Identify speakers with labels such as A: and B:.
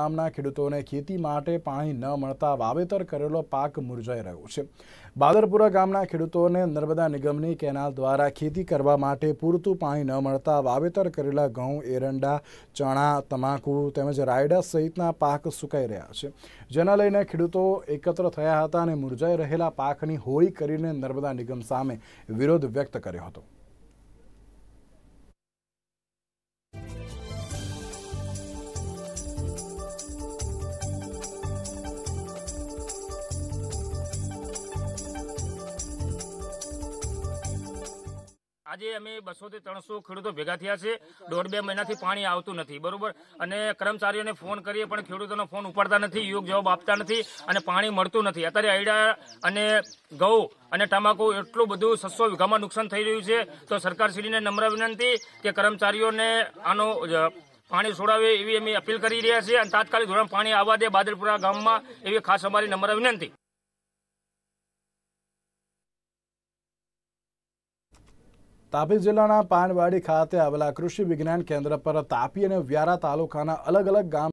A: ગામના ખેડૂતોને ખેતી માટે પાણી ન મળતા વાવેતર કરેલો પાક મુરઝાઈ રહ્યો છે બાદરપુરા ગામના ખેડૂતોને નર્મદા નિગમની કેનાલ દ્વારા ખેતી કરવા માટે પૂરતું પાણી ન મળતા વાવેતર કરેલા ઘઉં એરંડા ચણા તમાકુ તેમજ રાયડા સહિતના પાક સુકાઈ રહ્યા છે જેના લઈને ખેડૂતો એકત્ર થયા હતા અને મુરઝાઈ રહેલા પાકની હોળી કરીને નર્મદા નિગમ સામે વિરોધ વ્યક્ત કર્યો હતો
B: આજે અમે બસો થી ત્રણસો ખેડૂતો ભેગા થયા છે દોઢ બે મહિનાથી પાણી આવતું નથી બરોબર અને કર્મચારીઓને ફોન કરીએ પણ ખેડૂતોનો ફોન ઉપાડતા નથી યોગ જવાબ આપતા નથી અને પાણી મળતું નથી અત્યારે આઈડા અને ઘઉં અને તમાકુ એટલું બધું સસ્સો વીઘામાં નુકસાન થઈ રહ્યું છે તો સરકારશ્રીને નમ્ર વિનંતી કે કર્મચારીઓને આનો પાણી છોડાવે એવી અમે અપીલ કરી રહ્યા છીએ અને તાત્કાલિક ધોરણ પાણી આવવા દે બાદલપુરા ગામમાં એવી ખાસ અમારી નમ્ર વિનંતી
C: તાપી જિલ્લાના પાનવાડી
A: ખાતે આવેલા કૃષિ વિજ્ઞાન કેન્દ્ર પર તાપી અને વ્યારા તાલુકાના અલગ અલગ ગામ